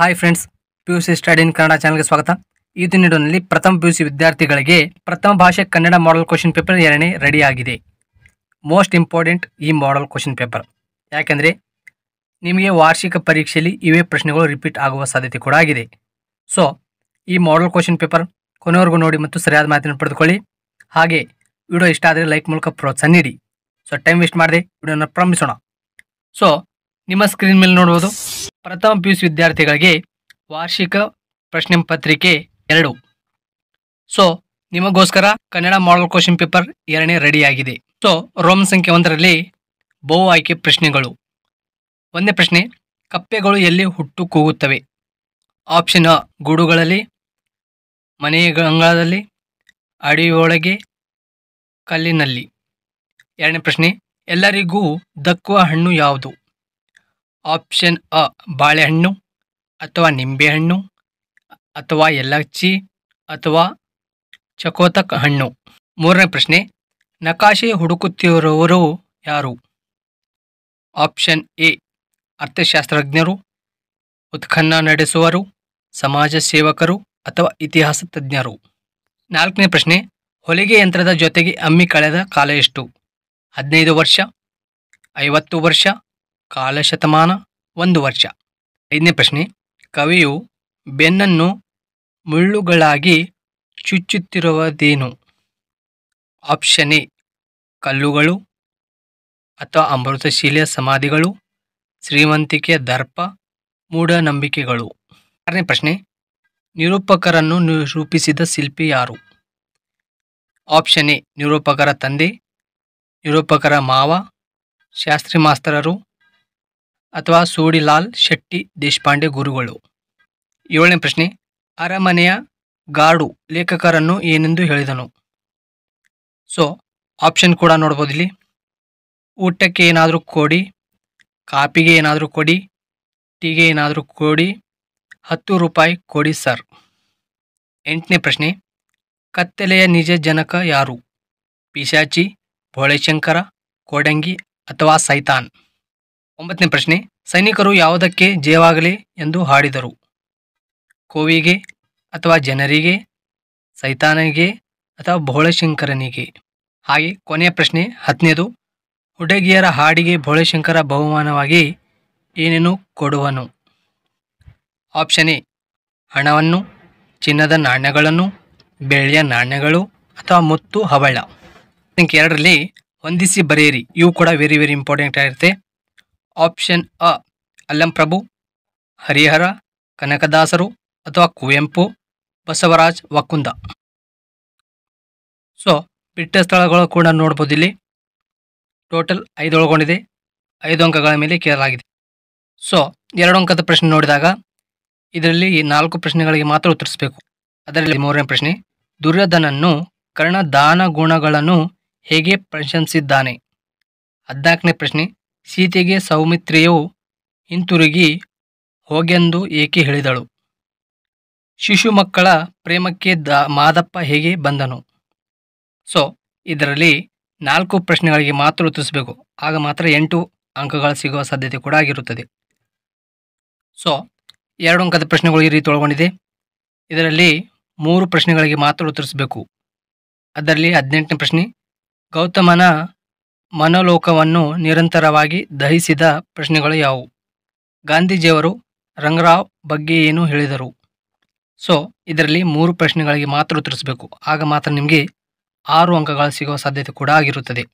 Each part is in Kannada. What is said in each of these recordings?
hi friends P U C study in Kannada ಚಾನಲ್ಗೆ ಸ್ವಾಗತ ಈ ದಿನದಲ್ಲಿ ಪ್ರಥಮ ಪಿ ಯು ಸಿ ವಿದ್ಯಾರ್ಥಿಗಳಿಗೆ ಪ್ರಥಮ ಭಾಷೆ ಕನ್ನಡ ಮಾಡಲ್ ಕ್ವಶನ್ ಪೇಪರ್ ಎರಡನೇ ರೆಡಿಯಾಗಿದೆ ಮೋಸ್ಟ್ ಇಂಪಾರ್ಟೆಂಟ್ ಈ ಮಾಡಲ್ ಕ್ವಶನ್ ಪೇಪರ್ ಯಾಕೆಂದರೆ ನಿಮಗೆ ವಾರ್ಷಿಕ ಪರೀಕ್ಷೆಯಲ್ಲಿ ಇವೇ ಪ್ರಶ್ನೆಗಳು ರಿಪೀಟ್ ಆಗುವ ಸಾಧ್ಯತೆ ಕೂಡ ಆಗಿದೆ ಸೊ ಈ ಮಾಡಲ್ ಕ್ವಶನ್ ಪೇಪರ್ ಕೊನೆವರೆಗೂ ನೋಡಿ ಮತ್ತು ಸರಿಯಾದ ಮಾಹಿತಿಯನ್ನು ಪಡೆದುಕೊಳ್ಳಿ ಹಾಗೆ ವಿಡಿಯೋ ಇಷ್ಟ ಆದರೆ ಲೈಕ್ ಮೂಲಕ ಪ್ರೋತ್ಸಾಹ ನೀಡಿ ಸೊ ಟೈಮ್ ವೇಸ್ಟ್ ಮಾಡಿದೆ ವಿಡಿಯೋನ ಪ್ರಾರಂಭಿಸೋಣ ಸೊ ನಿಮ್ಮ ಸ್ಕ್ರೀನ್ ಮೇಲೆ ನೋಡ್ಬೋದು ಪ್ರಥಮ ಪಿ ಯು ಸಿ ವಿದ್ಯಾರ್ಥಿಗಳಿಗೆ ವಾರ್ಷಿಕ ಪ್ರಶ್ನೆ ಪತ್ರಿಕೆ ಎರಡು ಸೊ ನಿಮಗೋಸ್ಕರ ಕನ್ನಡ ಮಾಡಲ್ ಕ್ವಶನ್ ಪೇಪರ್ ಎರಡನೇ ರೆಡಿಯಾಗಿದೆ ಸೊ ರೋಮ್ ಸಂಖ್ಯೆ ಒಂದರಲ್ಲಿ ಬಹು ಆಯ್ಕೆ ಪ್ರಶ್ನೆಗಳು ಒಂದೇ ಪ್ರಶ್ನೆ ಕಪ್ಪೆಗಳು ಎಲ್ಲಿ ಹುಟ್ಟು ಕೂಗುತ್ತವೆ ಆಪ್ಷನ್ ಅ ಗೂಡುಗಳಲ್ಲಿ ಮನೆಯ ಅಂಗಳದಲ್ಲಿ ಅಡಿಯೊಳಗೆ ಕಲ್ಲಿನಲ್ಲಿ ಎರಡನೇ ಪ್ರಶ್ನೆ ಎಲ್ಲರಿಗೂ ದಕ್ಕುವ ಹಣ್ಣು ಯಾವುದು ಆಪ್ಷನ್ ಅ ಬಾಳೆಹಣ್ಣು ಅಥವಾ ನಿಂಬೆಹಣ್ಣು ಅಥವಾ ಎಲ್ಲಚ್ಚಿ ಅಥವಾ ಚಕೋತಕ್ ಹಣ್ಣು ಮೂರನೇ ಪ್ರಶ್ನೆ ನಕಾಶೆ ಹುಡುಕುತ್ತಿರುವವರು ಯಾರು ಆಪ್ಷನ್ ಎ ಅರ್ಥಶಾಸ್ತ್ರಜ್ಞರು ಉತ್ಖನ್ನ ನಡೆಸುವರು ಸಮಾಜ ಸೇವಕರು ಅಥವಾ ಇತಿಹಾಸ ತಜ್ಞರು ನಾಲ್ಕನೇ ಪ್ರಶ್ನೆ ಹೊಲಿಗೆ ಯಂತ್ರದ ಜೊತೆಗೆ ಅಮ್ಮಿ ಕಳೆದ ಕಾಲ ಎಷ್ಟು ಹದಿನೈದು ವರ್ಷ ಐವತ್ತು ವರ್ಷ ಕಾಲಶತಮಾನ ಒಂದು ವರ್ಷ ಐದನೇ ಪ್ರಶ್ನೆ ಕವಿಯು ಬೆನ್ನನ್ನು ಮುಳ್ಳುಗಳಾಗಿ ಚುಚ್ಚುತ್ತಿರುವುದೇನು ಆಪ್ಷನ್ ಎ ಕಲ್ಲುಗಳು ಅಥವಾ ಅಮೃತಶೀಲೆಯ ಸಮಾಧಿಗಳು ಶ್ರೀಮಂತಿಕೆಯ ದರ್ಪ ಮೂಢನಂಬಿಕೆಗಳು ಆರನೇ ಪ್ರಶ್ನೆ ನಿರೂಪಕರನ್ನು ರೂಪಿಸಿದ ಶಿಲ್ಪಿ ಯಾರು ಆಪ್ಷನ್ ಎ ನಿರೂಪಕರ ತಂದೆ ನಿರೂಪಕರ ಮಾವ ಶಾಸ್ತ್ರಿ ಮಾಸ್ತರರು ಅಥವಾ ಸೂಡಿಲಾಲ್ ಶೆಟ್ಟಿ ದೇಶಪಾಂಡೆ ಗುರುಗಳು ಏಳನೇ ಪ್ರಶ್ನೆ ಅರಮನೆಯ ಗಾಡು ಲೇಖಕರನ್ನು ಏನೆಂದು ಹೇಳಿದನು ಸೊ ಆಪ್ಷನ್ ಕೂಡ ನೋಡ್ಬೋದು ಇಲ್ಲಿ ಊಟಕ್ಕೆ ಏನಾದರೂ ಕೊಡಿ ಕಾಪಿಗೆ ಏನಾದರೂ ಕೊಡಿ ಟೀಗೆ ಏನಾದರೂ ಕೊಡಿ ಹತ್ತು ರೂಪಾಯಿ ಕೊಡಿ ಸರ್ ಎಂಟನೇ ಪ್ರಶ್ನೆ ಕತ್ತಲೆಯ ನಿಜ ಜನಕ ಯಾರು ಪಿಶಾಚಿ ಭೋಳೆಶಂಕರ ಕೋಡಂಗಿ ಅಥವಾ ಸೈತಾನ್ ಒಂಬತ್ತನೇ ಪ್ರಶ್ನೆ ಸೈನಿಕರು ಯಾವುದಕ್ಕೆ ಜಯವಾಗಲಿ ಎಂದು ಹಾಡಿದರು ಕೋವಿಗೆ ಅಥವಾ ಜನರಿಗೆ ಸೈತಾನನಿಗೆ ಅಥವಾ ಬೋಳಶಂಕರನಿಗೆ ಹಾಗೆ ಕೊನೆಯ ಪ್ರಶ್ನೆ ಹತ್ತನೇದು ಹುಡುಗಿಯರ ಹಾಡಿಗೆ ಭೋಳೆಶಂಕರ ಬಹುಮಾನವಾಗಿ ಏನೇನು ಕೊಡುವನು ಆಪ್ಷನ್ ಎ ಹಣವನ್ನು ಚಿನ್ನದ ನಾಣ್ಯಗಳನ್ನು ಬೆಳ್ಳಿಯ ನಾಣ್ಯಗಳು ಅಥವಾ ಮುತ್ತು ಹವಳ ಎರಡರಲ್ಲಿ ಹೊಂದಿಸಿ ಬರೆಯಿರಿ ಇವು ಕೂಡ ವೆರಿ ವೆರಿ ಇಂಪಾರ್ಟೆಂಟ್ ಆಗಿರುತ್ತೆ ಆಪ್ಷನ್ ಅ ಅಲ್ಲಂಪ್ರಭು ಹರಿಹರ ಕನಕದಾಸರು ಅಥವಾ ಕುವೆಂಪು ಬಸವರಾಜ್ ವಕುಂದ ಸೊ ಬಿಟ್ಟ ಸ್ಥಳಗಳು ಕೂಡ ನೋಡ್ಬೋದು ಇಲ್ಲಿ ಟೋಟಲ್ ಐದು ಒಳಗೊಂಡಿದೆ ಐದು ಅಂಕಗಳ ಮೇಲೆ ಕೇಳಲಾಗಿದೆ ಸೊ ಎರಡು ಅಂಕದ ಪ್ರಶ್ನೆ ನೋಡಿದಾಗ ಇದರಲ್ಲಿ ಈ ನಾಲ್ಕು ಪ್ರಶ್ನೆಗಳಿಗೆ ಮಾತ್ರ ಉತ್ತರಿಸಬೇಕು ಅದರಲ್ಲಿ ಮೂರನೇ ಪ್ರಶ್ನೆ ದುರ್ಯೋಧನನ್ನು ಕರ್ಣ ದಾನ ಗುಣಗಳನ್ನು ಹೇಗೆ ಪ್ರಶಂಸಿದ್ದಾನೆ ಹದಿನಾಲ್ಕನೇ ಪ್ರಶ್ನೆ ಸೀತೆಗೆ ಸೌಮಿತ್ರಿಯು ಹಿಂತಿರುಗಿ ಹೋಗೆಂದು ಏಕೆ ಹೇಳಿದಳು ಶಿಶು ಮಕ್ಕಳ ಪ್ರೇಮಕ್ಕೆ ದ ಮಾದಪ್ಪ ಹೇಗೆ ಬಂದನು ಸೊ ಇದರಲ್ಲಿ ನಾಲ್ಕು ಪ್ರಶ್ನೆಗಳಿಗೆ ಮಾತ್ರ ಉತ್ತರಿಸಬೇಕು ಆಗ ಮಾತ್ರ ಎಂಟು ಅಂಕಗಳು ಸಿಗುವ ಸಾಧ್ಯತೆ ಕೂಡ ಆಗಿರುತ್ತದೆ ಸೊ ಎರಡು ಅಂಕದ ಪ್ರಶ್ನೆಗಳು ಈ ರೀತಿ ಒಳಗೊಂಡಿದೆ ಇದರಲ್ಲಿ ಮೂರು ಪ್ರಶ್ನೆಗಳಿಗೆ ಮಾತ್ರ ಉತ್ತರಿಸಬೇಕು ಅದರಲ್ಲಿ ಹದಿನೆಂಟನೇ ಪ್ರಶ್ನೆ ಗೌತಮನ ಮನೋಲೋಕವನ್ನು ನಿರಂತರವಾಗಿ ದಹಿಸಿದ ಪ್ರಶ್ನೆಗಳು ಯಾವುವು ಗಾಂಧೀಜಿಯವರು ರಂಗರಾವ್ ಬಗ್ಗೆ ಏನು ಹೇಳಿದರು ಸೊ ಇದರಲ್ಲಿ ಮೂರು ಪ್ರಶ್ನೆಗಳಿಗೆ ಮಾತ್ರ ಉತ್ತರಿಸಬೇಕು ಆಗ ಮಾತ್ರ ನಿಮಗೆ ಆರು ಅಂಕಗಳು ಸಿಗುವ ಸಾಧ್ಯತೆ ಕೂಡ ಆಗಿರುತ್ತದೆ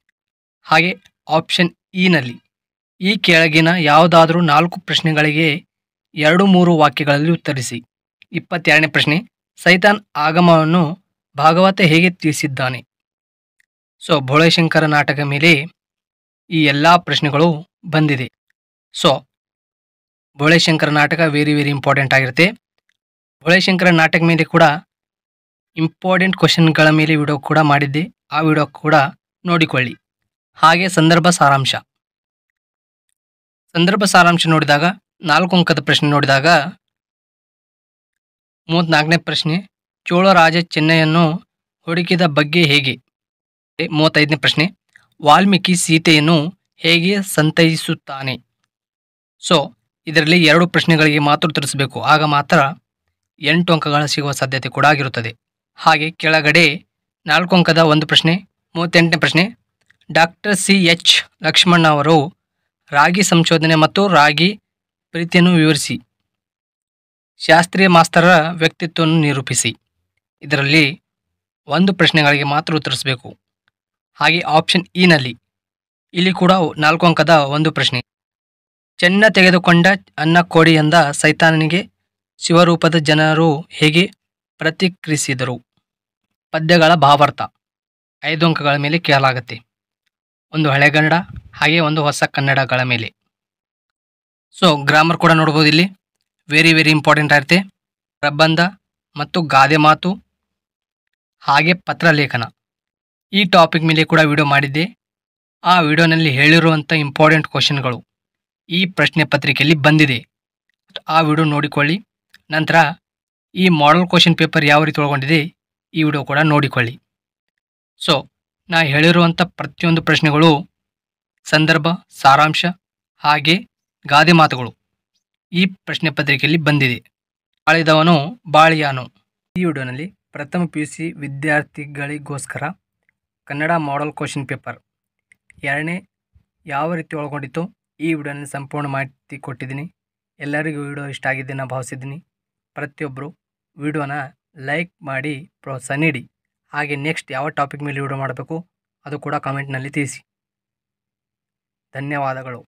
ಹಾಗೆ ಆಪ್ಷನ್ ಇನಲ್ಲಿ e ಈ ಕೆಳಗಿನ ಯಾವುದಾದರೂ ನಾಲ್ಕು ಪ್ರಶ್ನೆಗಳಿಗೆ ಎರಡು ಮೂರು ವಾಕ್ಯಗಳಲ್ಲಿ ಉತ್ತರಿಸಿ ಇಪ್ಪತ್ತೆರಡನೇ ಪ್ರಶ್ನೆ ಸೈತಾನ್ ಆಗಮವನ್ನು ಭಾಗವತ ಹೇಗೆ ತಿಳಿಸಿದ್ದಾನೆ ಸೊ ಭೋಳೆಶಂಕರ ನಾಟಕ ಮೇಲೆ ಈ ಎಲ್ಲ ಪ್ರಶ್ನೆಗಳು ಬಂದಿದೆ ಸೊ ಭೋಳೆಶಂಕರ ನಾಟಕ ವೆರಿ ವೆರಿ ಇಂಪಾರ್ಟೆಂಟ್ ಆಗಿರುತ್ತೆ ಭೋಳೆಶಂಕರ ನಾಟಕ ಮೇಲೆ ಕೂಡ ಇಂಪಾರ್ಟೆಂಟ್ ಕ್ವಶನ್ಗಳ ಮೇಲೆ ವಿಡಿಯೋ ಕೂಡ ಮಾಡಿದ್ದೆ ಆ ವಿಡಿಯೋ ಕೂಡ ನೋಡಿಕೊಳ್ಳಿ ಹಾಗೆ ಸಂದರ್ಭ ಸಾರಾಂಶ ಸಂದರ್ಭ ಸಾರಾಂಶ ನೋಡಿದಾಗ ನಾಲ್ಕು ಅಂಕದ ಪ್ರಶ್ನೆ ನೋಡಿದಾಗ ಮೂವತ್ತ್ನಾಲ್ಕನೇ ಪ್ರಶ್ನೆ ಚೋಳ ರಾಜ ಚೆನ್ನೈಯನ್ನು ಹುಡುಕಿದ ಬಗ್ಗೆ ಹೇಗೆ ಮೂವತ್ತೈದನೇ ಪ್ರಶ್ನೆ ವಾಲ್ಮೀಕಿ ಸೀತೆಯನ್ನು ಹೇಗೆ ಸಂತೈಸುತ್ತಾನೆ ಸೊ ಇದರಲ್ಲಿ ಎರಡು ಪ್ರಶ್ನೆಗಳಿಗೆ ಮಾತ್ರ ಉತ್ತರಿಸಬೇಕು ಆಗ ಮಾತ್ರ ಎಂಟು ಅಂಕಗಳ ಸಿಗುವ ಸಾಧ್ಯತೆ ಕೂಡ ಆಗಿರುತ್ತದೆ ಹಾಗೆ ಕೆಳಗಡೆ ನಾಲ್ಕು ಅಂಕದ ಒಂದು ಪ್ರಶ್ನೆ ಮೂವತ್ತೆಂಟನೇ ಪ್ರಶ್ನೆ ಡಾಕ್ಟರ್ ಸಿ ಎಚ್ ಲಕ್ಷ್ಮಣ್ಣ ಅವರು ರಾಗಿ ಸಂಶೋಧನೆ ಮತ್ತು ರಾಗಿ ಪ್ರೀತಿಯನ್ನು ವಿವರಿಸಿ ಶಾಸ್ತ್ರೀಯ ಮಾಸ್ತರರ ವ್ಯಕ್ತಿತ್ವವನ್ನು ನಿರೂಪಿಸಿ ಇದರಲ್ಲಿ ಒಂದು ಪ್ರಶ್ನೆಗಳಿಗೆ ಮಾತ್ರ ಉತ್ತರಿಸಬೇಕು ಹಾಗೆ ಆಪ್ಷನ್ ಇ e ನಲ್ಲಿ ಇಲ್ಲಿ ಕೂಡ ನಾಲ್ಕು ಅಂಕದ ಒಂದು ಪ್ರಶ್ನೆ ಚೆನ್ನ ತೆಗೆದುಕೊಂಡ ಅನ್ನ ಕೋಡಿ ಎಂದ ಸೈತಾನನಿಗೆ ಶಿವರೂಪದ ಜನರು ಹೇಗೆ ಪ್ರತಿಕ್ರಿಯಿಸಿದರು ಪದ್ಯಗಳ ಭಾವಾರ್ಥ ಐದು ಅಂಕಗಳ ಮೇಲೆ ಕೇಳಲಾಗುತ್ತೆ ಒಂದು ಹಳೆಗನ್ನಡ ಹಾಗೆ ಒಂದು ಹೊಸ ಕನ್ನಡಗಳ ಮೇಲೆ ಸೊ ಗ್ರಾಮರ್ ಕೂಡ ನೋಡ್ಬೋದು ಇಲ್ಲಿ ವೆರಿ ವೆರಿ ಇಂಪಾರ್ಟೆಂಟ್ ಆಗಿರುತ್ತೆ ಪ್ರಬಂಧ ಮತ್ತು ಗಾದೆ ಮಾತು ಹಾಗೆ ಪತ್ರಲೇಖನ ಈ ಟಾಪಿಕ್ ಮೇಲೆ ಕೂಡ ವಿಡಿಯೋ ಮಾಡಿದ್ದೆ ಆ ವಿಡಿಯೋನಲ್ಲಿ ಹೇಳಿರುವಂಥ ಇಂಪಾರ್ಟೆಂಟ್ ಕ್ವಶನ್ಗಳು ಈ ಪ್ರಶ್ನೆ ಪತ್ರಿಕೆಯಲ್ಲಿ ಬಂದಿದೆ ಆ ವಿಡಿಯೋ ನೋಡಿಕೊಳ್ಳಿ ನಂತರ ಈ ಮಾಡಲ್ ಕ್ವಶನ್ ಪೇಪರ್ ಯಾವ ರೀತಿ ಒಳಗೊಂಡಿದೆ ಈ ವಿಡಿಯೋ ಕೂಡ ನೋಡಿಕೊಳ್ಳಿ ಸೊ ನಾ ಹೇಳಿರುವಂಥ ಪ್ರತಿಯೊಂದು ಪ್ರಶ್ನೆಗಳು ಸಂದರ್ಭ ಸಾರಾಂಶ ಹಾಗೆ ಗಾದೆ ಮಾತುಗಳು ಈ ಪ್ರಶ್ನೆ ಪತ್ರಿಕೆಯಲ್ಲಿ ಬಂದಿದೆ ಬಾಳಿದವನು ಬಾಳಿಯಾನು ಈ ವಿಡಿಯೋನಲ್ಲಿ ಪ್ರಥಮ ಪಿ ಯು ಸಿ ವಿದ್ಯಾರ್ಥಿಗಳಿಗೋಸ್ಕರ ಕನ್ನಡ ಮಾಡಲ್ ಕ್ವಶನ್ ಪೇಪರ್ ಎರಡನೇ ಯಾವ ರೀತಿ ಒಳಗೊಂಡಿತ್ತು ಈ ವಿಡಿಯೋನ ಸಂಪೂರ್ಣ ಮಾಹಿತಿ ಕೊಟ್ಟಿದ್ದೀನಿ ಎಲ್ಲರಿಗೂ ವಿಡಿಯೋ ಇಷ್ಟ ಆಗಿದೆ ನಾನು ಭಾವಿಸಿದ್ದೀನಿ ಪ್ರತಿಯೊಬ್ಬರು ವಿಡಿಯೋನ ಲೈಕ್ ಮಾಡಿ ಪ್ರೋತ್ಸಾಹ ನೀಡಿ ಹಾಗೆ ನೆಕ್ಸ್ಟ್ ಯಾವ ಟಾಪಿಕ್ ಮೇಲೆ ವಿಡಿಯೋ ಮಾಡಬೇಕು ಅದು ಕೂಡ ಕಾಮೆಂಟ್ನಲ್ಲಿ ತಿಳಿಸಿ ಧನ್ಯವಾದಗಳು